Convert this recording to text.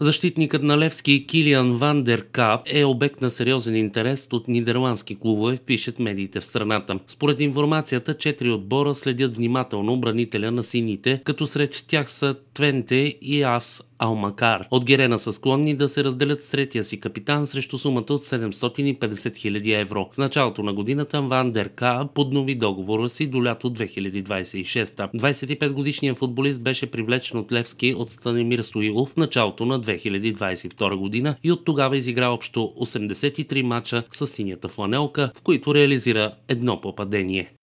Защитникът на Левски Килиан Вандеркап е обект на сериозен интерес от нидерландски клубове, пишат медиите в страната. Според информацията, четири отбора следят внимателно бранителя на сините, като сред тях са Твенте и Аз Алмакар. От Герена са склонни да се разделят с третия си капитан срещу сумата от 750 000 евро. В началото на годината Ван Дерка поднови договора си до лято 2026. 25-годишният футболист беше привлечен от Левски от Станимир Стоилов в началото на 2022 година и от тогава изигра общо 83 мача с синята фланелка, в които реализира едно попадение.